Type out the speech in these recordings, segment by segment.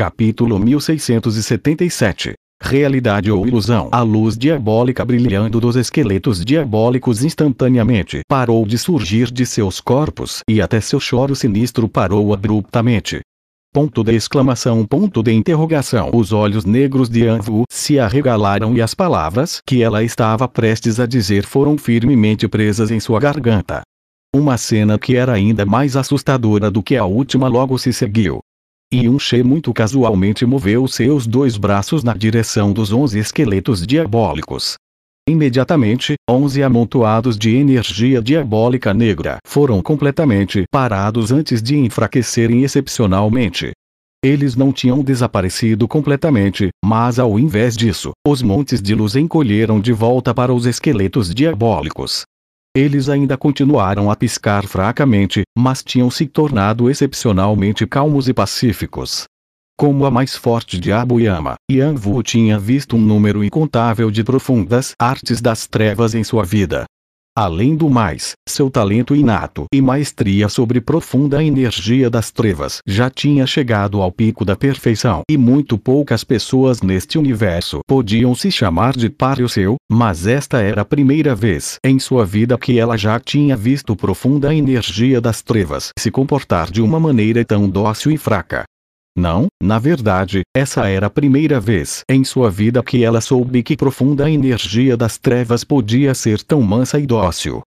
Capítulo 1677 Realidade ou ilusão? A luz diabólica brilhando dos esqueletos diabólicos instantaneamente parou de surgir de seus corpos e até seu choro sinistro parou abruptamente. Ponto de exclamação, ponto de interrogação. Os olhos negros de Anvu se arregalaram e as palavras que ela estava prestes a dizer foram firmemente presas em sua garganta. Uma cena que era ainda mais assustadora do que a última logo se seguiu. E um she muito casualmente moveu seus dois braços na direção dos onze esqueletos diabólicos. Imediatamente, onze amontoados de energia diabólica negra foram completamente parados antes de enfraquecerem excepcionalmente. Eles não tinham desaparecido completamente, mas ao invés disso, os montes de luz encolheram de volta para os esqueletos diabólicos. Eles ainda continuaram a piscar fracamente, mas tinham se tornado excepcionalmente calmos e pacíficos. Como a mais forte de Abuyama, Yang Vu tinha visto um número incontável de profundas artes das trevas em sua vida, Além do mais, seu talento inato e maestria sobre profunda energia das trevas já tinha chegado ao pico da perfeição e muito poucas pessoas neste universo podiam se chamar de páreo seu, mas esta era a primeira vez em sua vida que ela já tinha visto profunda energia das trevas se comportar de uma maneira tão dócil e fraca. Não, na verdade, essa era a primeira vez em sua vida que ela soube que profunda energia das trevas podia ser tão mansa e dócil.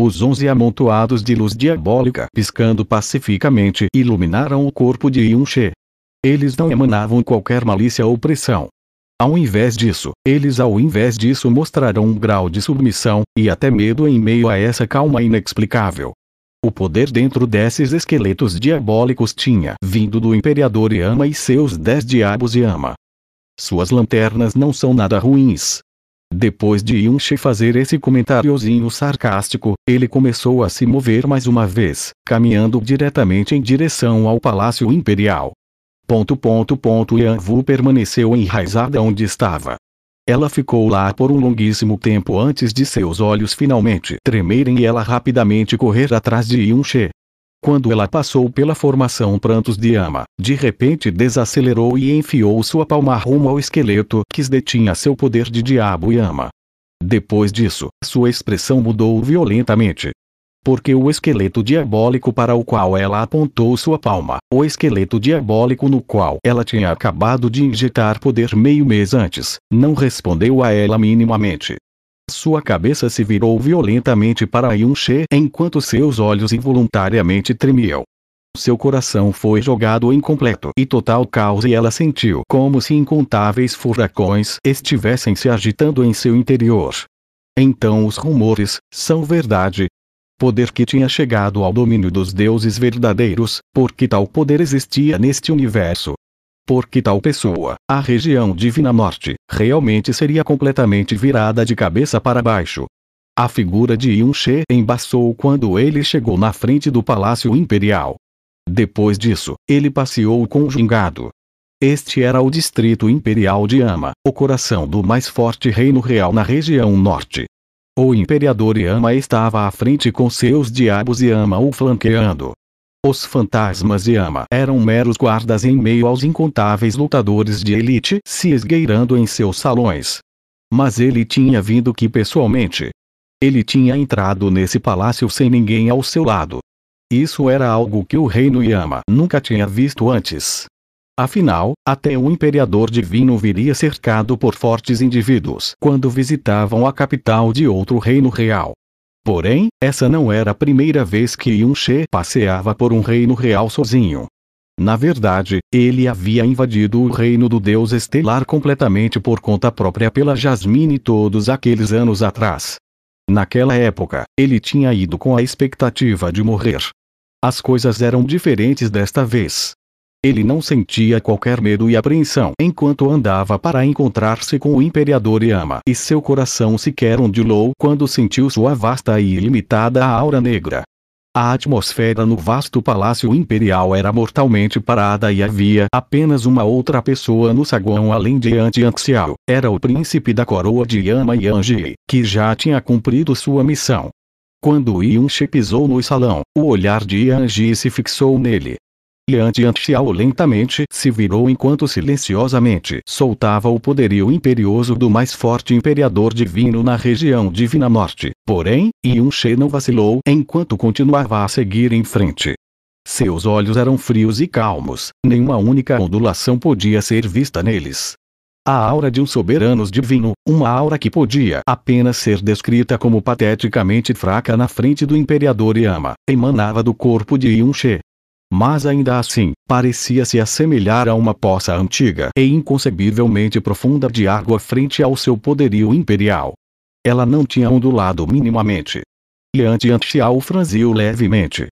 Os onze amontoados de luz diabólica piscando pacificamente iluminaram o corpo de Yunche. Eles não emanavam qualquer malícia ou pressão. Ao invés disso, eles ao invés disso mostraram um grau de submissão, e até medo em meio a essa calma inexplicável. O poder dentro desses esqueletos diabólicos tinha vindo do Imperador Yama e seus dez diabos Yama. Suas lanternas não são nada ruins. Depois de Yunche fazer esse comentáriozinho sarcástico, ele começou a se mover mais uma vez, caminhando diretamente em direção ao Palácio Imperial. Ponto ponto ponto permaneceu enraizada onde estava, ela ficou lá por um longuíssimo tempo antes de seus olhos finalmente tremerem e ela rapidamente correr atrás de Yunche. Quando ela passou pela formação Prantos de Ama, de repente desacelerou e enfiou sua palma rumo ao esqueleto que detinha seu poder de diabo e ama. Depois disso, sua expressão mudou violentamente, porque o esqueleto diabólico para o qual ela apontou sua palma, o esqueleto diabólico no qual ela tinha acabado de injetar poder meio mês antes, não respondeu a ela minimamente. Sua cabeça se virou violentamente para Yunche enquanto seus olhos involuntariamente tremiam. Seu coração foi jogado em completo e total caos e ela sentiu como se incontáveis furacões estivessem se agitando em seu interior. Então os rumores são verdade, poder que tinha chegado ao domínio dos deuses verdadeiros, porque tal poder existia neste universo. Porque tal pessoa, a região divina norte, realmente seria completamente virada de cabeça para baixo. A figura de Yunche embaçou quando ele chegou na frente do Palácio Imperial. Depois disso, ele passeou com o gingado. Este era o distrito imperial de Ama, o coração do mais forte reino real na região norte. O imperador Yama estava à frente com seus diabos Yama o flanqueando. Os fantasmas Yama eram meros guardas em meio aos incontáveis lutadores de elite se esgueirando em seus salões. Mas ele tinha vindo aqui pessoalmente. Ele tinha entrado nesse palácio sem ninguém ao seu lado. Isso era algo que o reino Yama nunca tinha visto antes. Afinal, até o imperador divino viria cercado por fortes indivíduos quando visitavam a capital de outro reino real. Porém, essa não era a primeira vez que Yunche passeava por um reino real sozinho. Na verdade, ele havia invadido o reino do deus estelar completamente por conta própria pela Jasmine todos aqueles anos atrás. Naquela época, ele tinha ido com a expectativa de morrer. As coisas eram diferentes desta vez. Ele não sentia qualquer medo e apreensão enquanto andava para encontrar-se com o Imperador Yama, e seu coração sequer ondulou quando sentiu sua vasta e ilimitada aura negra. A atmosfera no vasto palácio imperial era mortalmente parada e havia apenas uma outra pessoa no saguão além de Antianxial. Era o príncipe da coroa de Yama Yanji, que já tinha cumprido sua missão. Quando Yunxi pisou no salão, o olhar de Yanji se fixou nele, anti-antial lentamente se virou enquanto silenciosamente soltava o poderio imperioso do mais forte imperador divino na região divina norte. Porém, Yun não vacilou enquanto continuava a seguir em frente. Seus olhos eram frios e calmos, nenhuma única ondulação podia ser vista neles. A aura de um soberano divino, uma aura que podia apenas ser descrita como pateticamente fraca na frente do imperador Yama, emanava do corpo de Yun She mas ainda assim, parecia se assemelhar a uma poça antiga e inconcebivelmente profunda de água frente ao seu poderio imperial. Ela não tinha ondulado minimamente. E Antiantial franziu levemente.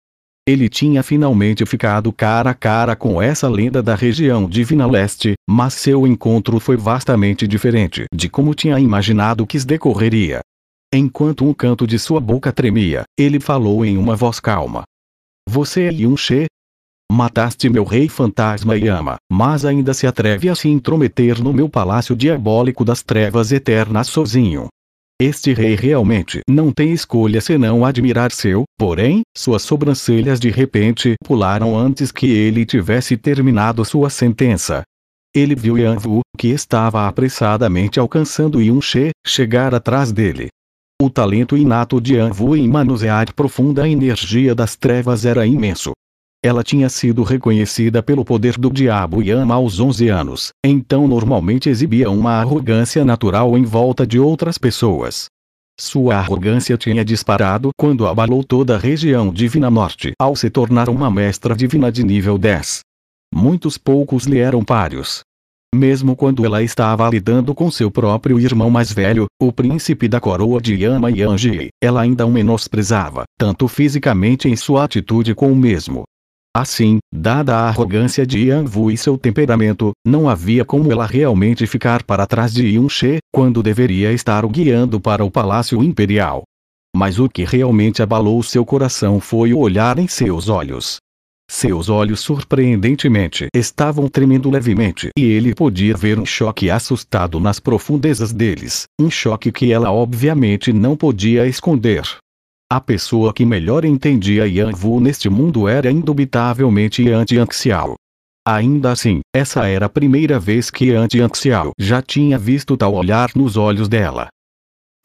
Ele tinha finalmente ficado cara a cara com essa lenda da região divina leste, mas seu encontro foi vastamente diferente de como tinha imaginado que decorreria. Enquanto um canto de sua boca tremia, ele falou em uma voz calma. Você é Yun She, Mataste meu rei fantasma e ama, mas ainda se atreve a se intrometer no meu palácio diabólico das trevas eternas sozinho. Este rei realmente não tem escolha senão admirar seu, porém, suas sobrancelhas de repente pularam antes que ele tivesse terminado sua sentença. Ele viu Vu, que estava apressadamente alcançando Yunche, chegar atrás dele. O talento inato de Vu em manusear profunda energia das trevas era imenso, ela tinha sido reconhecida pelo poder do diabo Yama aos 11 anos, então normalmente exibia uma arrogância natural em volta de outras pessoas. Sua arrogância tinha disparado quando abalou toda a região divina norte ao se tornar uma mestra divina de nível 10. Muitos poucos lhe eram páreos. Mesmo quando ela estava lidando com seu próprio irmão mais velho, o príncipe da coroa de Yama Yanji, ela ainda o menosprezava, tanto fisicamente em sua atitude com o mesmo, Assim, dada a arrogância de Yan Vu e seu temperamento, não havia como ela realmente ficar para trás de Yun She, quando deveria estar o guiando para o Palácio Imperial. Mas o que realmente abalou seu coração foi o olhar em seus olhos. Seus olhos surpreendentemente estavam tremendo levemente e ele podia ver um choque assustado nas profundezas deles, um choque que ela obviamente não podia esconder. A pessoa que melhor entendia Yan Wu neste mundo era indubitavelmente Yan Tianxiao. Ainda assim, essa era a primeira vez que Yan Tianxiao já tinha visto tal olhar nos olhos dela.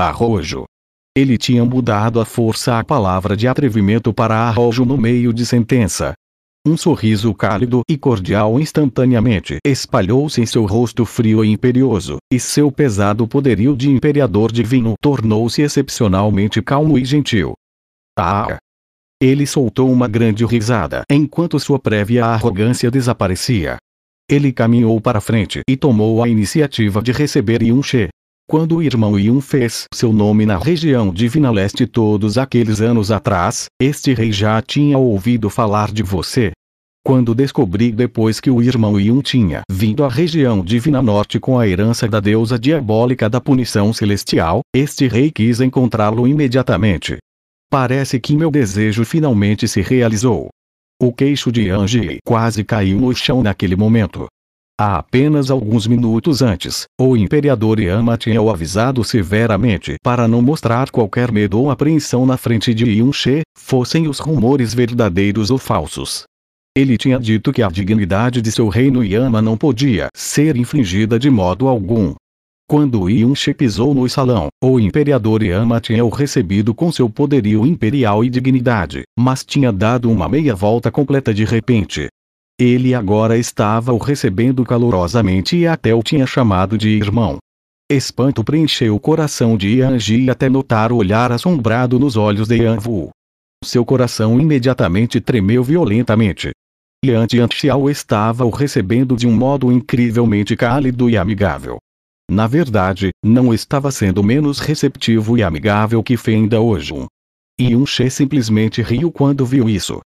Arrojo. Ele tinha mudado a força a palavra de atrevimento para arrojo no meio de sentença, um sorriso cálido e cordial instantaneamente espalhou-se em seu rosto frio e imperioso, e seu pesado poderio de imperador divino tornou-se excepcionalmente calmo e gentil. Ah! Ele soltou uma grande risada enquanto sua prévia arrogância desaparecia. Ele caminhou para frente e tomou a iniciativa de receber Yunche, quando o irmão Yun fez seu nome na região divina Leste todos aqueles anos atrás, este rei já tinha ouvido falar de você. Quando descobri depois que o irmão Yun tinha vindo à região divina norte com a herança da deusa diabólica da punição celestial, este rei quis encontrá-lo imediatamente. Parece que meu desejo finalmente se realizou. O queixo de Anji quase caiu no chão naquele momento. Há apenas alguns minutos antes, o imperador Yama tinha o avisado severamente para não mostrar qualquer medo ou apreensão na frente de Yunche, fossem os rumores verdadeiros ou falsos. Ele tinha dito que a dignidade de seu reino Yama não podia ser infringida de modo algum. Quando Yunche pisou no salão, o imperador Yama tinha o recebido com seu poderio imperial e dignidade, mas tinha dado uma meia volta completa de repente, ele agora estava o recebendo calorosamente e até o tinha chamado de irmão. Espanto preencheu o coração de Yanji até notar o olhar assombrado nos olhos de Yanvu. Seu coração imediatamente tremeu violentamente. Yan Tianxiao estava o recebendo de um modo incrivelmente cálido e amigável. Na verdade, não estava sendo menos receptivo e amigável que Fenda hoje. Yun simplesmente riu quando viu isso.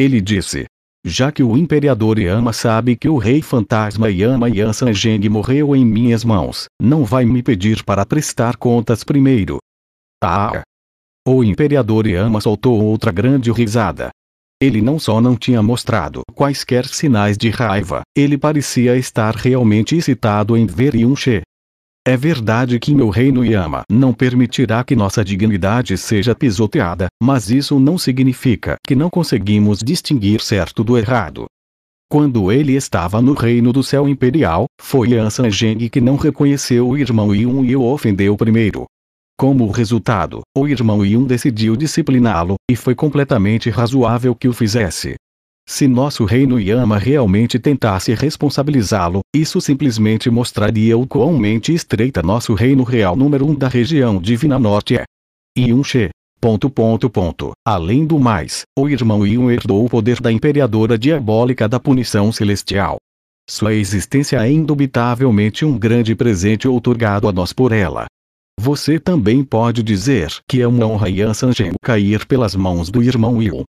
Ele disse, já que o imperador Yama sabe que o rei fantasma Yama Sanjeng morreu em minhas mãos, não vai me pedir para prestar contas primeiro. Ah! O imperador Yama soltou outra grande risada. Ele não só não tinha mostrado quaisquer sinais de raiva, ele parecia estar realmente excitado em ver Yunche, é verdade que meu reino Yama não permitirá que nossa dignidade seja pisoteada, mas isso não significa que não conseguimos distinguir certo do errado. Quando ele estava no reino do céu imperial, foi Yansan Zheng que não reconheceu o irmão Yun e o ofendeu primeiro. Como resultado, o irmão Yun decidiu discipliná-lo, e foi completamente razoável que o fizesse. Se nosso reino Yama realmente tentasse responsabilizá-lo, isso simplesmente mostraria o quão mente estreita nosso reino real número 1 um da região divina norte é. Yunche. Ponto ponto ponto. Além do mais, o irmão Yun herdou o poder da imperadora diabólica da punição celestial. Sua existência é indubitavelmente um grande presente outorgado a nós por ela. Você também pode dizer que é uma honra Yan Sanjen cair pelas mãos do irmão Yun.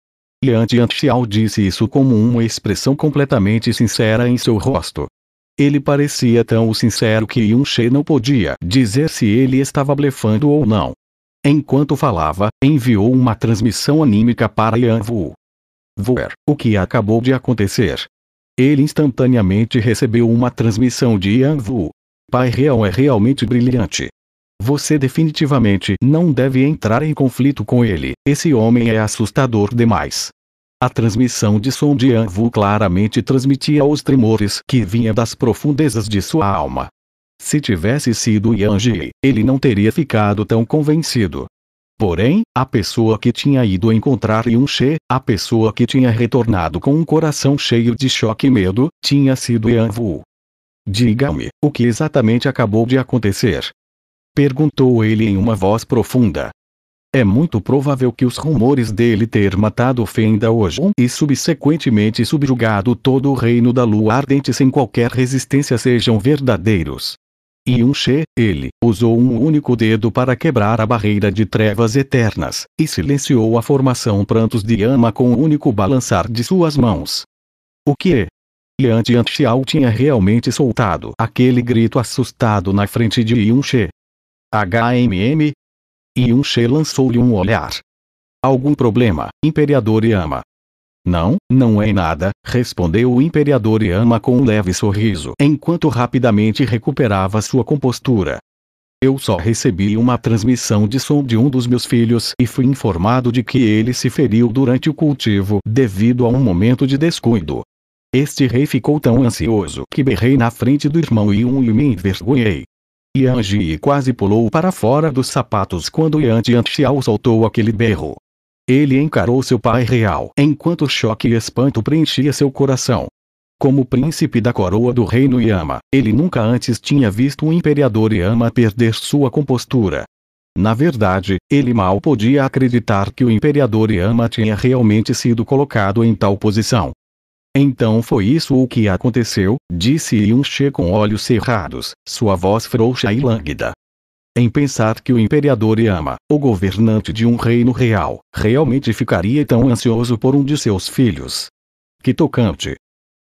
Liante Antial disse isso como uma expressão completamente sincera em seu rosto. Ele parecia tão sincero que Yun não podia dizer se ele estava blefando ou não. Enquanto falava, enviou uma transmissão anímica para Yan Wu. Ver o que acabou de acontecer. Ele instantaneamente recebeu uma transmissão de Yan Wu. Pai Real é realmente brilhante. Você definitivamente não deve entrar em conflito com ele. Esse homem é assustador demais. A transmissão de som de Anvu claramente transmitia os tremores que vinha das profundezas de sua alma. Se tivesse sido Jie, ele não teria ficado tão convencido. Porém, a pessoa que tinha ido encontrar Xie, a pessoa que tinha retornado com um coração cheio de choque e medo, tinha sido Vu. Diga-me, o que exatamente acabou de acontecer? Perguntou ele em uma voz profunda. É muito provável que os rumores dele ter matado Fenda hoje e subsequentemente subjugado todo o reino da lua ardente sem qualquer resistência sejam verdadeiros. E um ele, usou um único dedo para quebrar a barreira de trevas eternas, e silenciou a formação prantos de ama com o um único balançar de suas mãos. O que Yan é? Yantian Xiao tinha realmente soltado aquele grito assustado na frente de Yun She, HMM? um she lançou-lhe um olhar. Algum problema, Imperador Yama? Não, não é nada, respondeu o Imperador Yama com um leve sorriso enquanto rapidamente recuperava sua compostura. Eu só recebi uma transmissão de som de um dos meus filhos e fui informado de que ele se feriu durante o cultivo devido a um momento de descuido. Este rei ficou tão ansioso que berrei na frente do irmão Yun e me envergonhei. Yang Ji quase pulou para fora dos sapatos quando Yan Tianxiao soltou aquele berro. Ele encarou seu pai real enquanto choque e espanto preenchia seu coração. Como príncipe da coroa do reino Yama, ele nunca antes tinha visto o imperador Yama perder sua compostura. Na verdade, ele mal podia acreditar que o imperador Yama tinha realmente sido colocado em tal posição. Então foi isso o que aconteceu, disse Yunche com olhos cerrados, sua voz frouxa e lânguida. Em pensar que o imperador Yama, o governante de um reino real, realmente ficaria tão ansioso por um de seus filhos. Que tocante!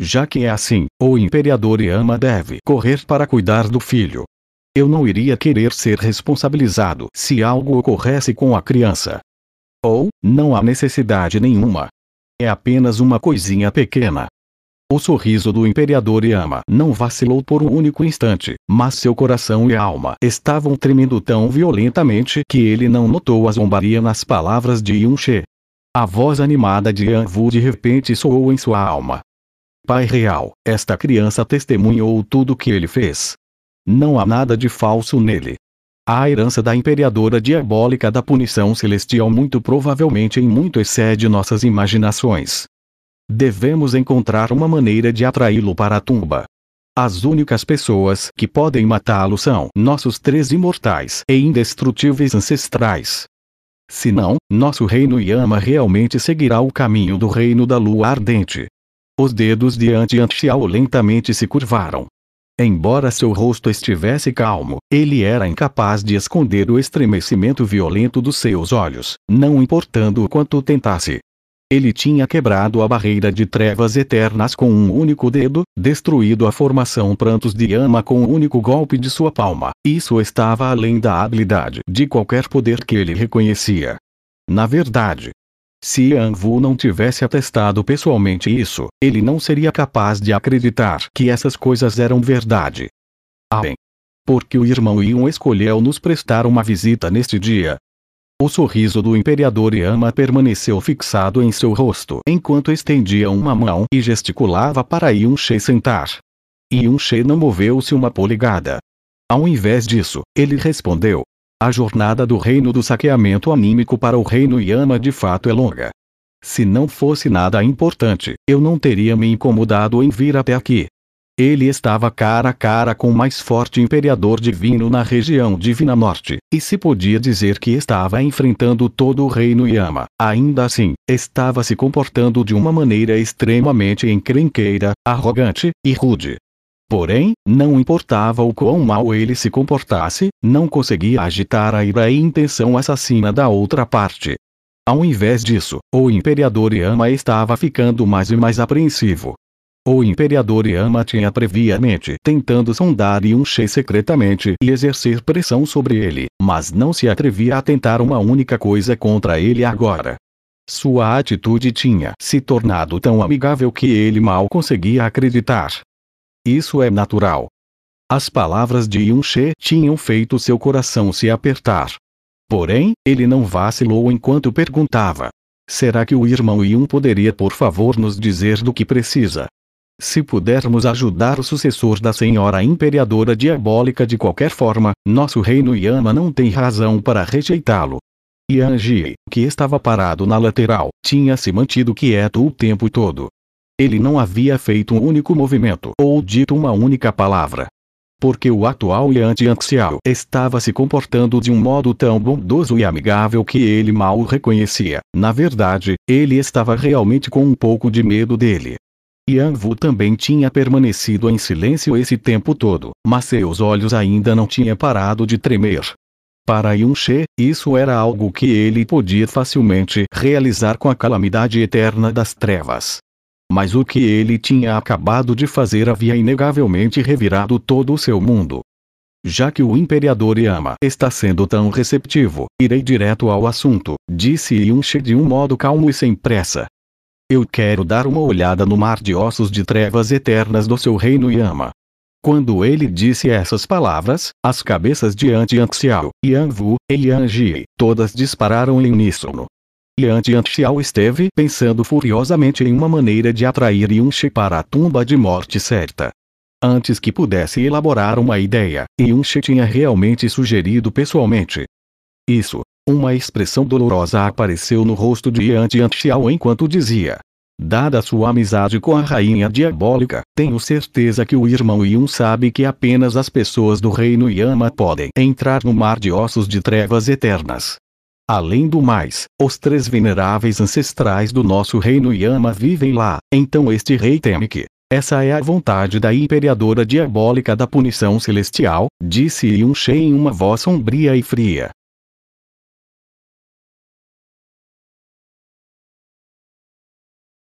Já que é assim, o imperador Yama deve correr para cuidar do filho. Eu não iria querer ser responsabilizado se algo ocorresse com a criança. Ou, não há necessidade nenhuma. É apenas uma coisinha pequena. O sorriso do imperador Yama não vacilou por um único instante, mas seu coração e alma estavam tremendo tão violentamente que ele não notou a zombaria nas palavras de Yunche. A voz animada de Vu de repente soou em sua alma. Pai real, esta criança testemunhou tudo o que ele fez. Não há nada de falso nele. A herança da imperadora diabólica da punição celestial muito provavelmente em muito excede nossas imaginações. Devemos encontrar uma maneira de atraí-lo para a tumba. As únicas pessoas que podem matá-lo são nossos três imortais e indestrutíveis ancestrais. Se não, nosso reino Yama realmente seguirá o caminho do reino da lua ardente. Os dedos de Antian lentamente se curvaram. Embora seu rosto estivesse calmo, ele era incapaz de esconder o estremecimento violento dos seus olhos, não importando o quanto tentasse. Ele tinha quebrado a barreira de trevas eternas com um único dedo, destruído a formação Prantos de Ama com um único golpe de sua palma. Isso estava além da habilidade de qualquer poder que ele reconhecia. Na verdade, se Yang Vu não tivesse atestado pessoalmente isso, ele não seria capaz de acreditar que essas coisas eram verdade. Ah bem. Porque o irmão Yun escolheu nos prestar uma visita neste dia. O sorriso do imperador Yama permaneceu fixado em seu rosto enquanto estendia uma mão e gesticulava para Yun She sentar. Yun She não moveu-se uma polegada. Ao invés disso, ele respondeu, a jornada do reino do saqueamento anímico para o reino Yama de fato é longa. Se não fosse nada importante, eu não teria me incomodado em vir até aqui. Ele estava cara a cara com o mais forte imperador divino na região Divina Norte, e se podia dizer que estava enfrentando todo o reino Yama. Ainda assim, estava se comportando de uma maneira extremamente encrenqueira, arrogante e rude. Porém, não importava o quão mal ele se comportasse, não conseguia agitar a ira e intenção assassina da outra parte. Ao invés disso, o imperador Yama estava ficando mais e mais apreensivo. O imperador Yama tinha previamente tentando sondar Yunche secretamente e exercer pressão sobre ele, mas não se atrevia a tentar uma única coisa contra ele agora. Sua atitude tinha se tornado tão amigável que ele mal conseguia acreditar. Isso é natural. As palavras de Yunche tinham feito seu coração se apertar. Porém, ele não vacilou enquanto perguntava. Será que o irmão Yun poderia por favor nos dizer do que precisa? Se pudermos ajudar o sucessor da senhora imperadora diabólica de qualquer forma, nosso reino Yama não tem razão para rejeitá-lo. Yanji, que estava parado na lateral, tinha se mantido quieto o tempo todo. Ele não havia feito um único movimento ou dito uma única palavra. Porque o atual Yanti Anxial estava se comportando de um modo tão bondoso e amigável que ele mal o reconhecia. Na verdade, ele estava realmente com um pouco de medo dele. Yan Wu também tinha permanecido em silêncio esse tempo todo, mas seus olhos ainda não tinham parado de tremer. Para Yun isso era algo que ele podia facilmente realizar com a calamidade eterna das trevas. Mas o que ele tinha acabado de fazer havia inegavelmente revirado todo o seu mundo. Já que o imperador Yama está sendo tão receptivo, irei direto ao assunto, disse Yunche de um modo calmo e sem pressa. Eu quero dar uma olhada no mar de ossos de trevas eternas do seu reino Yama. Quando ele disse essas palavras, as cabeças de Antianxiao, Yanvu e Yanji, todas dispararam em uníssono brilhante Antial esteve pensando furiosamente em uma maneira de atrair Yunche para a tumba de morte certa. Antes que pudesse elaborar uma ideia, Yunche tinha realmente sugerido pessoalmente. Isso. Uma expressão dolorosa apareceu no rosto de Yanti Antial enquanto dizia. Dada sua amizade com a rainha diabólica, tenho certeza que o irmão Yun sabe que apenas as pessoas do reino Yama podem entrar no mar de ossos de trevas eternas. Além do mais, os três veneráveis ancestrais do nosso reino Yama vivem lá, então este rei teme que. Essa é a vontade da imperadora diabólica da punição celestial, disse Yun She em uma voz sombria e fria.